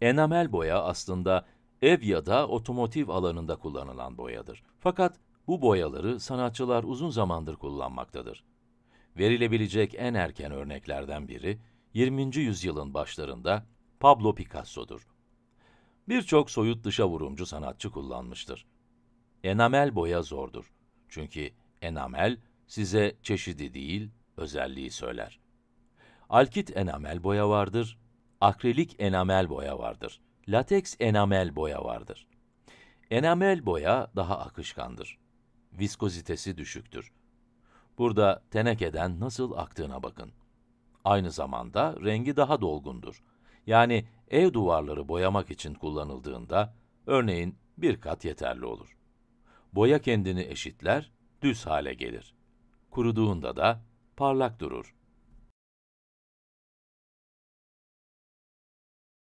Enamel boya aslında ev ya da otomotiv alanında kullanılan boyadır. Fakat bu boyaları sanatçılar uzun zamandır kullanmaktadır. Verilebilecek en erken örneklerden biri 20. yüzyılın başlarında Pablo Picasso'dur. Birçok soyut dışa vurumcu sanatçı kullanmıştır. Enamel boya zordur. Çünkü enamel size çeşidi değil, özelliği söyler. Alkit enamel boya vardır akrilik enamel boya vardır. Lateks enamel boya vardır. Enamel boya daha akışkandır. Viskozitesi düşüktür. Burada tenekeden nasıl aktığına bakın. Aynı zamanda rengi daha dolgundur. Yani ev duvarları boyamak için kullanıldığında, örneğin bir kat yeterli olur. Boya kendini eşitler, düz hale gelir. Kuruduğunda da parlak durur.